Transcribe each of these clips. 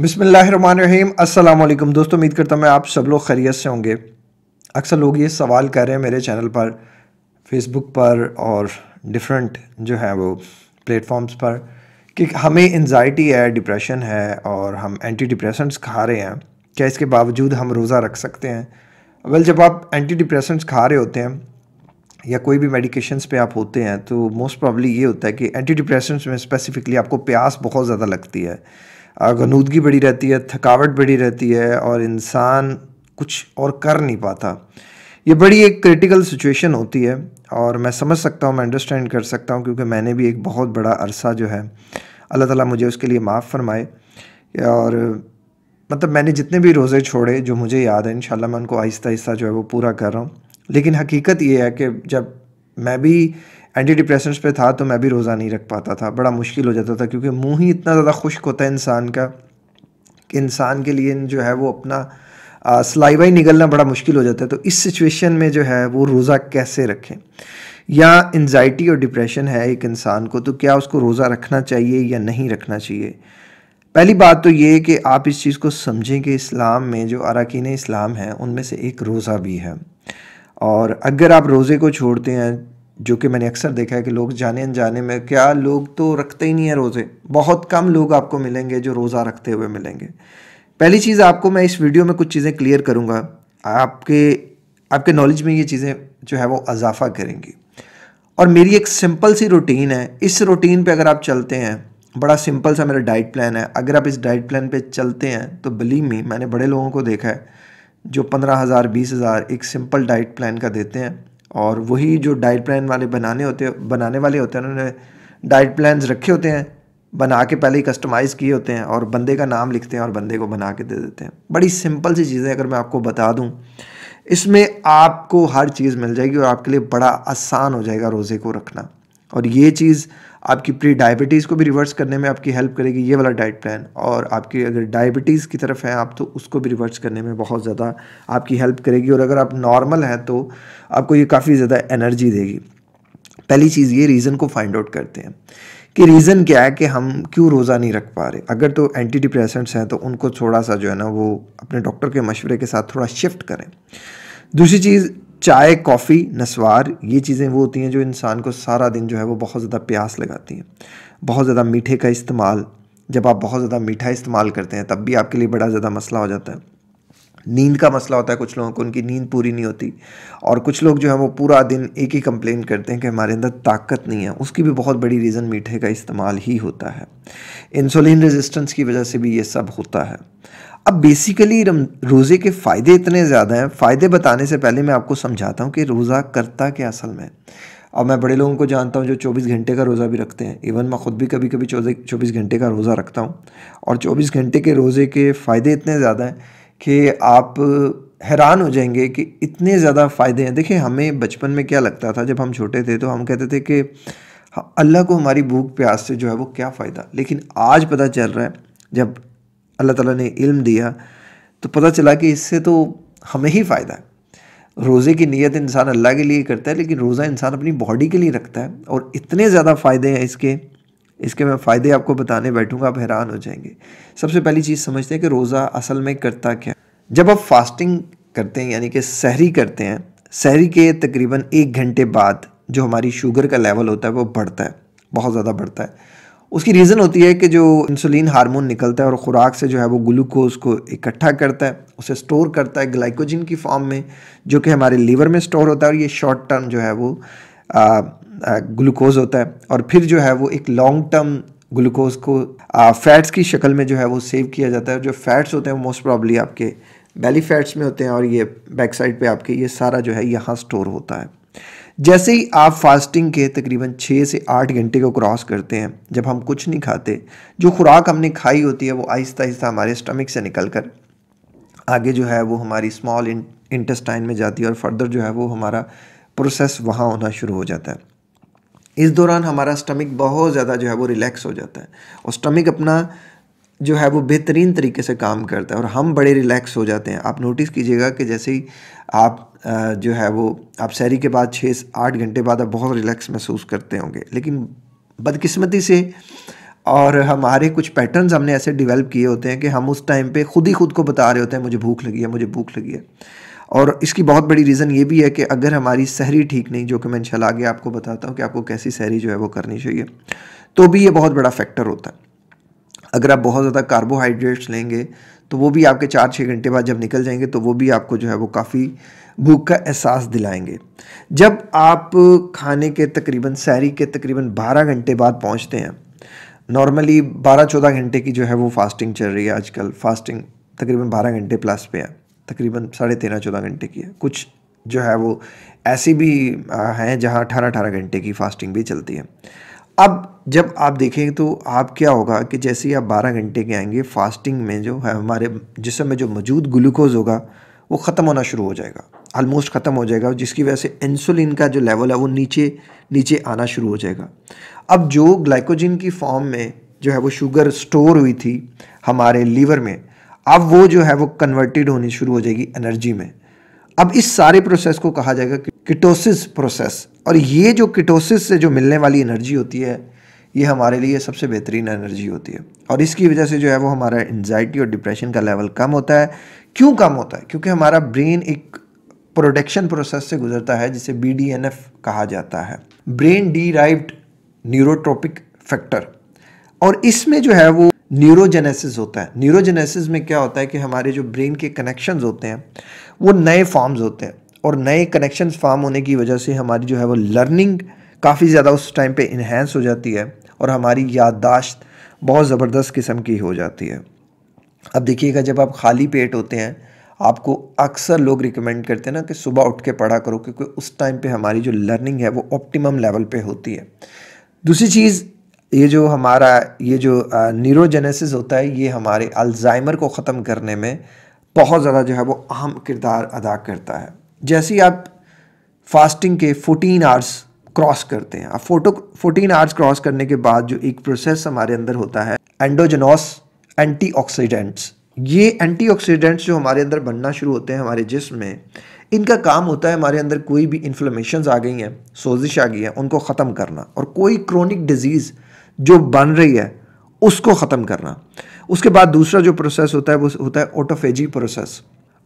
बिसमीम अल्लाम दोस्तों उम्मीद करता हूँ मैं आप सब लोग खैरियत से होंगे अक्सर लोग ये सवाल कर रहे हैं मेरे चैनल पर फेसबुक पर और डिफरेंट जो है वो प्लेटफॉर्म्स पर कि हमें एनजाइटी है डिप्रेशन है और हम एंटी डिप्रेशन खा रहे हैं क्या इसके बावजूद हम रोज़ा रख सकते हैं वेल जब आप एंटी डिप्रेशन खा रहे होते हैं या कोई भी मेडिकेशंस पे आप होते हैं तो मोस्ट प्रॉब्ली ये होता है कि एंटी डिप्रेशन में स्पेसिफिकली आपको प्यास बहुत ज़्यादा लगती है गनूदगी बड़ी रहती है थकावट बढ़ी रहती है और इंसान कुछ और कर नहीं पाता ये बड़ी एक क्रिटिकल सिचुएशन होती है और मैं समझ सकता हूँ मैं अंडरस्टैंड कर सकता हूँ क्योंकि मैंने भी एक बहुत बड़ा अरसा जो है अल्लाह ताला मुझे उसके लिए माफ़ फरमाए और मतलब मैंने जितने भी रोज़े छोड़े जो मुझे याद है इन मैं उनको आहिस्ता आहिस्ता जो है वो पूरा कर रहा हूँ लेकिन हकीकत ये है कि जब मैं भी एंटी डिप्रेसेंट्स पे था तो मैं भी रोज़ा नहीं रख पाता था बड़ा मुश्किल हो जाता था क्योंकि मुंह ही इतना ज़्यादा खुश्क होता है इंसान का कि इंसान के लिए जो है वो अपना सलाइवा ही निकलना बड़ा मुश्किल हो जाता है तो इस सिचुएशन में जो है वो रोज़ा कैसे रखें या एनजाइटी और डिप्रेशन है एक इंसान को तो क्या उसको रोज़ा रखना चाहिए या नहीं रखना चाहिए पहली बात तो ये कि आप इस चीज़ को समझें कि इस्लाम में जो अरकान इस्लाम है उनमें से एक रोज़ा भी है और अगर आप रोज़े को छोड़ते हैं जो कि मैंने अक्सर देखा है कि लोग जाने अनजाने में क्या लोग तो रखते ही नहीं है रोज़े बहुत कम लोग आपको मिलेंगे जो रोज़ा रखते हुए मिलेंगे पहली चीज़ आपको मैं इस वीडियो में कुछ चीज़ें क्लियर करूँगा आपके आपके नॉलेज में ये चीज़ें जो है वो इजाफा करेंगी और मेरी एक सिंपल सी रूटीन है इस रूटीन पर अगर आप चलते हैं बड़ा सिंपल सा मेरा डाइट प्लान है अगर आप इस डाइट प्लान पर चलते हैं तो बिलीव मी मैंने बड़े लोगों को देखा है जो पंद्रह हज़ार बीस हज़ार एक सिंपल डाइट प्लान का देते हैं और वही जो डाइट प्लान वाले बनाने होते बनाने वाले होते हैं उन्होंने डाइट प्लान्स रखे होते हैं बना के पहले ही कस्टमाइज़ किए होते हैं और बंदे का नाम लिखते हैं और बंदे को बना के दे देते हैं बड़ी सिंपल सी चीज़ें अगर मैं आपको बता दूँ इसमें आपको हर चीज़ मिल जाएगी और आपके लिए बड़ा आसान हो जाएगा रोज़े को रखना और ये चीज़ आपकी प्री डायबिटीज़ को भी रिवर्स करने में आपकी हेल्प करेगी ये वाला डाइट प्लान और आपकी अगर डायबिटीज़ की तरफ है आप तो उसको भी रिवर्स करने में बहुत ज़्यादा आपकी हेल्प करेगी और अगर आप नॉर्मल हैं तो आपको ये काफ़ी ज़्यादा एनर्जी देगी पहली चीज़ ये रीज़न को फाइंड आउट करते हैं कि रीज़न क्या है कि हम क्यों रोज़ा नहीं रख पा रहे अगर तो एंटी डिप्रेसेंट्स हैं तो उनको थोड़ा सा जो है ना वो अपने डॉक्टर के मशवरे के साथ थोड़ा शिफ्ट करें दूसरी चीज़ चाय कॉफ़ी नस्वार ये चीज़ें वो होती हैं जो इंसान को सारा दिन जो है वो बहुत ज़्यादा प्यास लगाती हैं बहुत ज़्यादा मीठे का इस्तेमाल जब आप बहुत ज़्यादा मीठा इस्तेमाल करते हैं तब भी आपके लिए बड़ा ज़्यादा मसला हो जाता है नींद का मसला होता है कुछ लोगों को उनकी नींद पूरी नहीं होती और कुछ लोग जो है वो पूरा दिन एक ही कंप्लेन करते हैं कि हमारे अंदर ताकत नहीं है उसकी भी बहुत बड़ी रीज़न मीठे का इस्तेमाल ही होता है इंसुलिन रेजिस्टेंस की वजह से भी ये सब होता है अब बेसिकली रोज़े के फ़ायदे इतने ज़्यादा हैं फ़ायदे बताने से पहले मैं आपको समझाता हूँ कि रोज़ा करता क्या असल में अब मैं बड़े लोगों को जानता हूँ जो 24 घंटे का रोज़ा भी रखते हैं इवन मैं ख़ुद भी कभी कभी चौबीस घंटे का रोज़ा रखता हूँ और 24 घंटे के रोज़े के फ़ायदे इतने ज़्यादा हैं कि आप हैरान हो जाएंगे कि इतने ज़्यादा फ़ायदे हैं देखिए हमें बचपन में क्या लगता था जब हम छोटे थे तो हम कहते थे कि हाँ, अल्लाह को हमारी भूख प्यास से जो है वो क्या फ़ायदा लेकिन आज पता चल रहा है जब अल्लाह ताला ने इल्म दिया तो पता चला कि इससे तो हमें ही फ़ायदा है रोज़े की नीयत इंसान अल्लाह के लिए करता है लेकिन रोज़ा इंसान अपनी बॉडी के लिए रखता है और इतने ज़्यादा फ़ायदे हैं इसके इसके मैं फ़ायदे आपको बताने बैठूंगा आप हैरान हो जाएंगे सबसे पहली चीज़ समझते हैं कि रोज़ा असल में करता क्या जब आप फास्टिंग करते हैं यानी कि सहरी करते हैं सहरी के तकरीबन एक घंटे बाद जो हमारी शुगर का लेवल होता है वो बढ़ता है बहुत ज़्यादा बढ़ता है उसकी रीज़न होती है कि जो इंसुलिन हार्मोन निकलता है और ख़ुराक से जो है वो ग्लूकोज को इकट्ठा करता है उसे स्टोर करता है ग्लाइकोजन की फॉर्म में जो कि हमारे लीवर में स्टोर होता है और ये शॉर्ट टर्म जो है वो ग्लूकोज होता है और फिर जो है वो एक लॉन्ग टर्म ग्लूकोज को आ, फैट्स की शक्ल में जो है वो सेव किया जाता है जो फैट्स होते हैं वो मोस्ट प्रॉब्ली आपके बेली फैट्स में होते हैं और ये बैक साइड पर आपके ये सारा जो है यहाँ स्टोर होता है जैसे ही आप फास्टिंग के तकरीबन छः से आठ घंटे को क्रॉस करते हैं जब हम कुछ नहीं खाते जो खुराक हमने खाई होती है वो आहिस्ता आहिस्ता हमारे स्टमक से निकल कर आगे जो है वो हमारी स्मॉल इंटेस्टाइन में जाती है और फर्दर जो है वो हमारा प्रोसेस वहाँ होना शुरू हो जाता है इस दौरान हमारा स्टमक बहुत ज़्यादा जो है वो रिलैक्स हो जाता है और स्टमक अपना जो है वो बेहतरीन तरीके से काम करता है और हम बड़े रिलैक्स हो जाते हैं आप नोटिस कीजिएगा कि जैसे ही आप जो है वो आप सैरी के बाद छः आठ घंटे बाद आप बहुत रिलैक्स महसूस करते होंगे लेकिन बदकिस्मती से और हमारे कुछ पैटर्न्स हमने ऐसे डेवलप किए होते हैं कि हम उस टाइम पे खुद ही खुद को बता रहे होते हैं मुझे भूख लगी है मुझे भूख लगी है और इसकी बहुत बड़ी रीज़न ये भी है कि अगर हमारी सहरी ठीक नहीं जो कि मैं इन आगे आपको बताता हूँ कि आपको कैसी सहरी जो है वो करनी चाहिए तो भी ये बहुत बड़ा फैक्टर होता है अगर आप बहुत ज़्यादा कार्बोहाइड्रेट्स लेंगे तो वो भी आपके चार छः घंटे बाद जब निकल जाएंगे तो वो भी आपको जो है वो काफ़ी भूख का एहसास दिलाएंगे जब आप खाने के तकरीबन सैरी के तकरीबन 12 घंटे बाद पहुंचते हैं नॉर्मली 12-14 घंटे की जो है वो फास्टिंग चल रही है आजकल फास्टिंग तकरीबन 12 घंटे प्लस पे है तकरीबन साढ़े तेरह चौदह घंटे की है कुछ जो है वो ऐसी भी हैं जहाँ अठारह अठारह घंटे की फास्टिंग भी चलती है अब जब आप देखेंगे तो आप क्या होगा कि जैसे ही आप बारह घंटे के आएंगे फास्टिंग में जो है हमारे जिसम में जो मौजूद ग्लूकोज होगा वो ख़त्म होना शुरू हो जाएगा आलमोस्ट ख़त्म हो जाएगा जिसकी वजह से इंसुलिन का जो लेवल है वो नीचे नीचे आना शुरू हो जाएगा अब जो ग्लाइकोजिन की फॉर्म में जो है वो शुगर स्टोर हुई थी हमारे लीवर में अब वो जो है वो कन्वर्टेड होनी शुरू हो जाएगी एनर्जी में अब इस सारे प्रोसेस को कहा जाएगा किटोसिस प्रोसेस और ये जो किटोसिस से जो मिलने वाली एनर्जी होती है ये हमारे लिए सबसे बेहतरीन एनर्जी होती है और इसकी वजह से जो है वो हमारा एनजाइटी और डिप्रेशन का लेवल कम होता है क्यों कम होता है क्योंकि हमारा ब्रेन एक प्रोडक्शन प्रोसेस से गुजरता है जिसे बी कहा जाता है ब्रेन डीराइव्ड न्यूरोट्रोपिक फैक्टर और इसमें जो है वो न्यूरोजेनेसिस होता है न्यूरोजेनेसिस में क्या होता है कि हमारे जो ब्रेन के कनेक्शंस होते हैं वो नए फॉर्म्स होते हैं और नए कनेक्शंस फॉर्म होने की वजह से हमारी जो है वो लर्निंग काफ़ी ज़्यादा उस टाइम पे इन्हेंस हो जाती है और हमारी याददाश्त बहुत ज़बरदस्त किस्म की हो जाती है अब देखिएगा जब आप खाली पेट होते हैं आपको अक्सर लोग रिकमेंड करते हैं ना कि सुबह उठ के पढ़ा करो क्योंकि उस टाइम पे हमारी जो लर्निंग है वो ऑप्टिमम लेवल पे होती है दूसरी चीज़ ये जो हमारा ये जो न्यूरोजेनेसिस होता है ये हमारे अल्जाइमर को ख़त्म करने में बहुत ज़्यादा जो है वो अहम किरदार अदा करता है जैसे ही आप फास्टिंग के 14 आवर्स क्रॉस करते हैं अब फोटो फोर्टीन आवर्स क्रॉस करने के बाद जो एक प्रोसेस हमारे अंदर होता है एंडोजेनॉस एंटीऑक्सीडेंट्स ये एंटीऑक्सीडेंट्स जो हमारे अंदर बनना शुरू होते हैं हमारे जिस्म में इनका काम होता है हमारे अंदर कोई भी इन्फ्लेमेशन आ गई हैं सोजिश आ गई है उनको ख़त्म करना और कोई क्रोनिक डिजीज़ जो बन रही है उसको ख़त्म करना उसके बाद दूसरा जो प्रोसेस होता है वो होता है ओटोफेजी प्रोसेस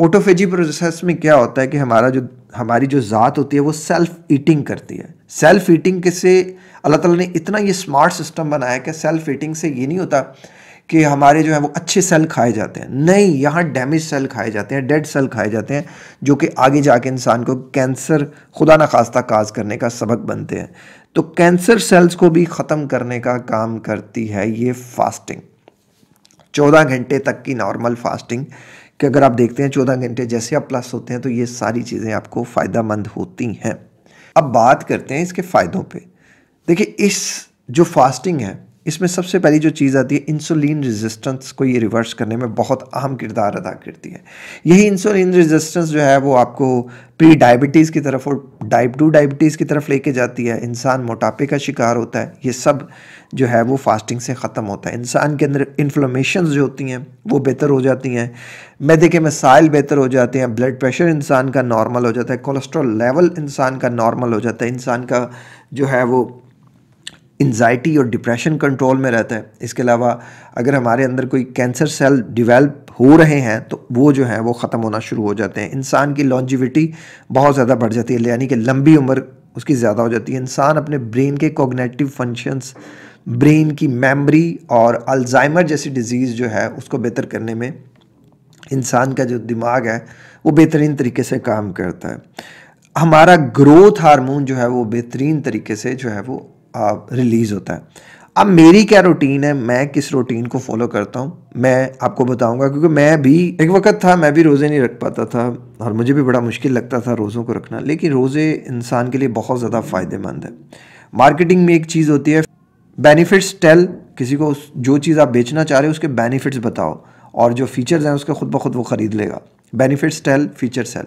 ओटोफेजी प्रोसेस में क्या होता है कि हमारा जो हमारी जो ज़ात होती है वो सेल्फ ईटिंग करती है सेल्फ ईटिंग के से अल्लाह ताला ने इतना ये स्मार्ट सिस्टम बनाया कि सेल्फ ईटिंग से ये नहीं होता कि हमारे जो है वो अच्छे सेल खाए जाते हैं नहीं यहाँ डैमेज सेल खाए जाते हैं डेड सेल खाए जाते हैं जो कि आगे जाके इंसान को कैंसर खुदा न खास्ता काज करने का सबक बनते हैं तो कैंसर सेल्स को भी ख़त्म करने का काम करती है ये फास्टिंग चौदह घंटे तक की नॉर्मल फास्टिंग कि अगर आप देखते हैं चौदह घंटे जैसे आप प्लस होते हैं तो ये सारी चीज़ें आपको फ़ायदा मंद होती हैं अब बात करते हैं इसके फ़ायदों पे देखिए इस जो फास्टिंग है इसमें सबसे पहली जो चीज़ आती है इंसुलिन रेजिस्टेंस को ये रिवर्स करने में बहुत अहम किरदार अदा करती है यही इंसुलिन रेजिस्टेंस जो है वो आपको प्री डायबिटीज़ की तरफ और डाइप टू डायबिटीज़ की तरफ लेके जाती है इंसान मोटापे का शिकार होता है ये सब जो है वो फास्टिंग से ख़त्म होता है इंसान के अंदर इन्फ्लोमेशन जो होती हैं वो बेहतर हो जाती हैं मैदे के मसाइल बेहतर हो जाते हैं ब्लड प्रेशर इंसान का नॉर्मल हो जाता है कोलेस्ट्रॉल लेवल इंसान का नॉर्मल हो जाता है इंसान का जो है वो इन्जाइटी और डिप्रेशन कंट्रोल में रहता है इसके अलावा अगर हमारे अंदर कोई कैंसर सेल डिवेल्प हो रहे हैं तो वो जो है वो ख़त्म होना शुरू हो जाते हैं इंसान की लॉन्जिविटी बहुत ज़्यादा बढ़ जाती है यानी कि लंबी उम्र उसकी ज़्यादा हो जाती है इंसान अपने ब्रेन के कोगनेटिव फंक्शंस ब्रेन की मेमोरी और अल्जाइमर जैसी डिज़ीज़ जो है उसको बेहतर करने में इंसान का जो दिमाग है वो बेहतरीन तरीके से काम करता है हमारा ग्रोथ हार्मोन जो है वो बेहतरीन तरीके से जो है वो रिलीज़ होता है अब मेरी क्या रूटीन है मैं किस रूटीन को फॉलो करता हूँ मैं आपको बताऊँगा क्योंकि मैं भी एक वक्त था मैं भी रोज़े नहीं रख पाता था और मुझे भी बड़ा मुश्किल लगता था रोज़ों को रखना लेकिन रोज़े इंसान के लिए बहुत ज़्यादा फ़ायदेमंद है मार्केटिंग में एक चीज़ होती है बेनिफिट्स टेल किसी को जो चीज़ आप बेचना चाह रहे हो उसके बेनिफिट्स बताओ और जो फीचर्स हैं उसके खुद ब खुद वो ख़रीद लेगा बेनिफिट्स टेल फीचर सेल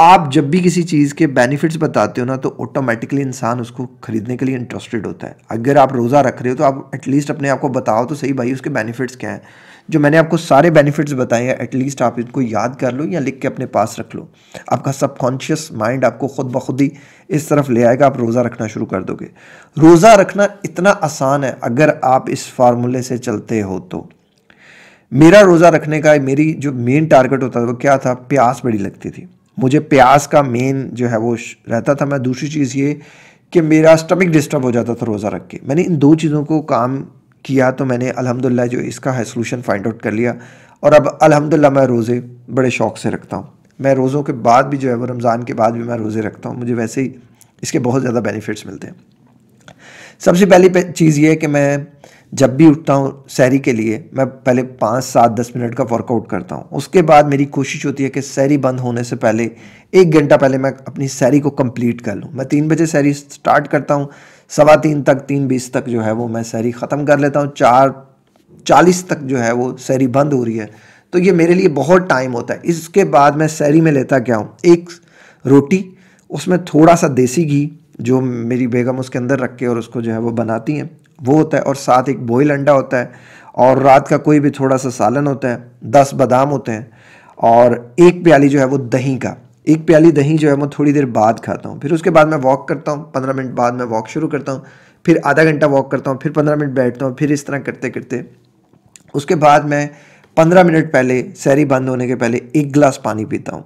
आप जब भी किसी चीज़ के बेनिफिट्स बताते हो ना तो ऑटोमेटिकली इंसान उसको खरीदने के लिए इंटरेस्टेड होता है अगर आप रोज़ा रख रहे हो तो आप एटलीस्ट अपने आप को बताओ तो सही भाई उसके बेनिफिट्स क्या हैं जो मैंने आपको सारे बेनिफिट्स बताए हैं एटलीस्ट आप इनको याद कर लो या लिख के अपने पास रख लो आपका सबकॉन्शियस माइंड आपको खुद ब खुद ही इस तरफ ले आएगा आप रोज़ा रखना शुरू कर दोगे रोज़ा रखना इतना आसान है अगर आप इस फार्मूले से चलते हो तो मेरा रोज़ा रखने का मेरी जो मेन टारगेट होता था वो क्या था प्यास बड़ी लगती थी मुझे प्यास का मेन जो है वो रहता था मैं दूसरी चीज़ ये कि मेरा स्टमक डिस्टर्ब हो जाता था रोज़ा रख के मैंने इन दो चीज़ों को काम किया तो मैंने अलहमदिल्ला जो इसका है सोलूशन फाइंड आउट कर लिया और अब अलहमदिल्ला मैं रोज़े बड़े शौक़ से रखता हूँ मैं रोज़ों के बाद भी जो है वो रमज़ान के बाद भी मैं रोज़े रखता हूँ मुझे वैसे ही इसके बहुत ज़्यादा बेनिफिट्स मिलते हैं सबसे पहली चीज़ ये है कि मैं जब भी उठता हूँ सैरी के लिए मैं पहले पाँच सात दस मिनट का वर्कआउट करता हूँ उसके बाद मेरी कोशिश होती है कि सैरी बंद होने से पहले एक घंटा पहले मैं अपनी सैरी को कंप्लीट कर लूँ मैं तीन बजे सैरी स्टार्ट करता हूँ सवा तीन तक तीन बीस तक जो है वो मैं सैरी ख़त्म कर लेता हूँ चार चालीस तक जो है वो सैरी बंद हो रही है तो ये मेरे लिए बहुत टाइम होता है इसके बाद मैं सैरी में लेता क्या हूँ एक रोटी उसमें थोड़ा सा देसी घी जो मेरी बेगम उसके अंदर रख के और उसको जो है वो बनाती हैं वो होता है और साथ एक बॉयल अंडा होता है और रात का कोई भी थोड़ा सा सालन होता है दस बादाम होते हैं और एक प्याली जो है वो दही का एक प्याली दही जो है मैं थोड़ी देर बाद खाता हूँ फिर उसके बाद मैं वॉक करता हूँ पंद्रह मिनट बाद मैं वॉक शुरू करता हूँ फिर आधा घंटा वॉक करता हूँ फिर पंद्रह मिनट बैठता हूँ फिर इस तरह करते करते उसके बाद मैं पंद्रह मिनट पहले सैरी बंद होने के पहले एक गिलास पानी पीता हूँ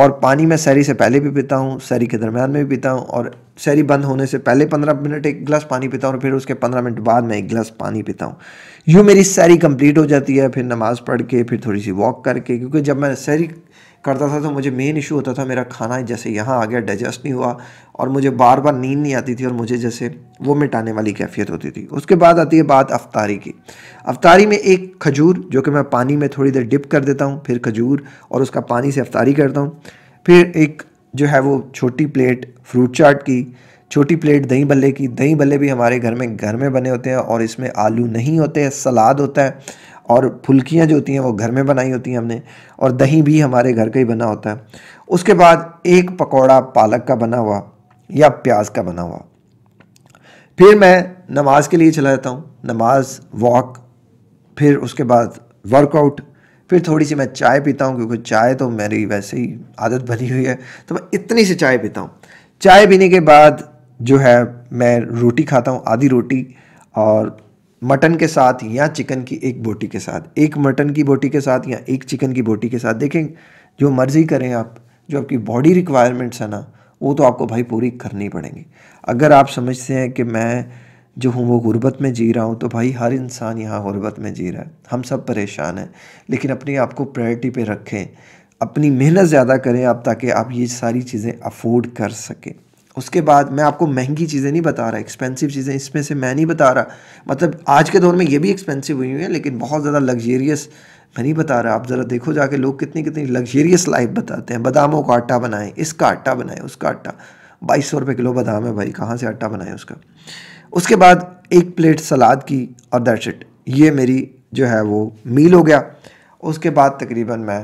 और पानी मैं सैरी से पहले भी पीता हूँ सैरी के दरमियान में भी पीता हूँ और सैरी बंद होने से पहले पंद्रह मिनट एक गिलास पानी पीता हूँ और फिर उसके पंद्रह मिनट बाद मैं एक गिलास पानी पीता हूँ यूँ मेरी सैरी कंप्लीट हो जाती है फिर नमाज़ पढ़ के फिर थोड़ी सी वॉक करके क्योंकि जब मैं सैरी करता था तो मुझे मेन इशू होता था मेरा खाना जैसे यहाँ आ गया डाइजेस्ट नहीं हुआ और मुझे बार बार नींद नहीं आती थी और मुझे जैसे वो मिटाने वाली कैफियत होती थी उसके बाद आती है बात अफतारी की अफतारी में एक खजूर जो कि मैं पानी में थोड़ी देर डिप कर देता हूँ फिर खजूर और उसका पानी से अफतारी करता हूँ फिर एक जो है वो छोटी प्लेट फ्रूट चाट की छोटी प्लेट दही भल्ले की दही भल्ले भी हमारे घर में घर में बने होते हैं और इसमें आलू नहीं होते हैं सलाद होता है और फुल्कियाँ जो होती हैं वो घर में बनाई होती हैं हमने और दही भी हमारे घर का ही बना होता है उसके बाद एक पकौड़ा पालक का बना हुआ या प्याज का बना हुआ फिर मैं नमाज के लिए चला जाता हूँ नमाज वॉक फिर उसके बाद वर्कआउट फिर थोड़ी सी मैं चाय पीता हूँ क्योंकि चाय तो मेरी वैसे ही आदत बनी हुई है तो मैं इतनी सी चाय पीता हूँ चाय पीने के बाद जो है मैं रोटी खाता हूँ आधी रोटी और मटन के साथ या चिकन की एक बोटी के साथ एक मटन की बोटी के साथ या एक चिकन की बोटी के साथ देखें जो मर्ज़ी करें आप जो आपकी बॉडी रिक्वायरमेंट्स है ना वो तो आपको भाई पूरी करनी पड़ेंगी अगर आप समझते हैं कि मैं जो हूँ वो गुर्बत में जी रहा हूँ तो भाई हर इंसान यहाँ गुर्बत में जी रहा है हम सब परेशान हैं लेकिन अपने आप को प्रायोरिटी पे रखें अपनी मेहनत ज़्यादा करें आप ताकि आप ये सारी चीज़ें अफोर्ड कर सकें उसके बाद मैं आपको महंगी चीज़ें नहीं बता रहा एक्सपेंसिव चीज़ें इसमें से मैं नहीं बता रहा मतलब आज के दौर में ये भी एक्सपेंसिव हुई हुई है लेकिन बहुत ज़्यादा लग्जेरियस मैं नहीं बता रहा आप ज़रा देखो जाके लोग कितनी कितनी लग्जेरियस लाइफ बताते हैं बादामों का आटा बनाएं इसका आटा बनाएं उसका आटा बाईस सौ रुपये किलो बादाम है भाई कहाँ से आटा बनाएं उसका उसके बाद एक प्लेट सलाद की और दैट्स इट ये मेरी जो है वो मील हो गया उसके बाद तकरीबन मैं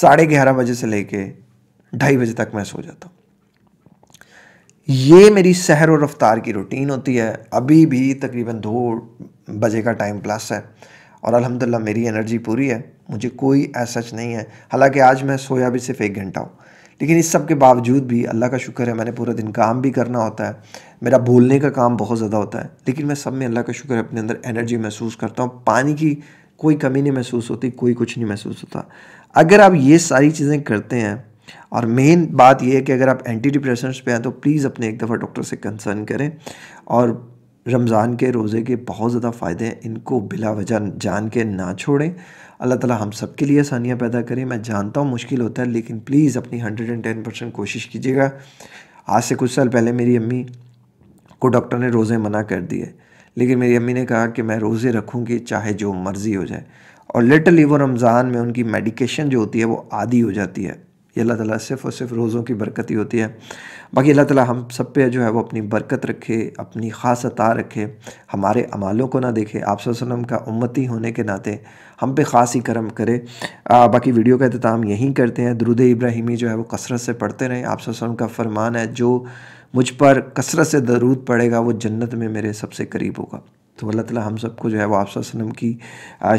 साढ़े ग्यारह बजे से लेके ढाई बजे तक मैं सो जाता हूँ ये मेरी सहर और रफ्तार की रूटीन होती है अभी भी तकरीबन दो बजे का टाइम प्लस है और अल्हम्दुलिल्लाह मेरी एनर्जी पूरी है मुझे कोई ऐसा नहीं है हालांकि आज मैं सोया भी सिर्फ एक घंटा हूँ लेकिन इस सब के बावजूद भी अल्लाह का शुक्र है मैंने पूरा दिन काम भी करना होता है मेरा बोलने का काम बहुत ज़्यादा होता है लेकिन मैं सब में अल्लाह का शुक्र है अपने अंदर एनर्जी महसूस करता हूँ पानी की कोई कमी नहीं महसूस होती कोई कुछ नहीं महसूस होता अगर आप ये सारी चीज़ें करते हैं और मेन बात यह है कि अगर आप एंटी डिप्रेशन पे हैं तो प्लीज़ अपने एक दफ़ा डॉक्टर से कंसर्न करें और रमज़ान के रोज़े के बहुत ज़्यादा फ़ायदे हैं इनको बिला वजह जान के ना छोड़ें अल्लाह ताला हम सब के लिए आसानियाँ पैदा करें मैं जानता हूँ मुश्किल होता है लेकिन प्लीज़ अपनी हंड्रेड एंड टेन परसेंट कोशिश कीजिएगा आज से कुछ साल पहले मेरी अम्मी को डॉक्टर ने रोज़े मना कर दिए लेकिन मेरी अम्मी ने कहा कि मैं रोज़े रखूँगी चाहे जो मर्ज़ी हो जाए और लिटरली वो रमज़ान में उनकी मेडिकेशन जो होती है वो आधी हो जाती है ये अल्लाह ताला सिर्फ़ और सिर्फ रोज़ों की बरकत ही होती है बाकी अल्लाह ताला हम सब पे जो है वो अपनी बरकत रखे अपनी ख़ास अता रखे हमारे अमालों को ना देखे आप वसम का उम्मती होने के नाते हम पे ख़ास ही करम करे आ, बाकी वीडियो का अख्ताम यहीं करते हैं दरुद इब्राहिमी जो है वो कसरत से पढ़ते रहें आप वसम का फरमान है जो मुझ पर कसरत से दरूद पड़ेगा वो जन्नत में मेरे सबसे करीब होगा तो अल्लाह ताली हम सबको जो है वह आप वसलम की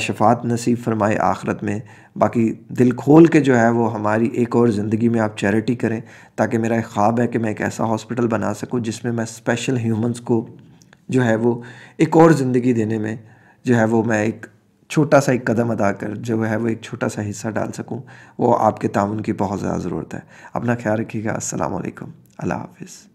शफात नसीब फरमाए आखरत में बाकी दिल खोल के जो है वो हमारी एक और ज़िंदगी में आप चैरिटी करें ताकि मेरा एक ख्वाब है कि मैं एक ऐसा हॉस्पिटल बना सकूँ जिसमें मैं स्पेशल ह्यूमंस को जो है वो एक और ज़िंदगी देने में जो है वो मैं एक छोटा सा एक कदम अदा कर जो है वो एक छोटा सा हिस्सा डाल सकूँ वो आपके तान की बहुत ज़्यादा ज़रूरत है अपना ख्याल रखिएगा असलकम अल्लाह हाफिज़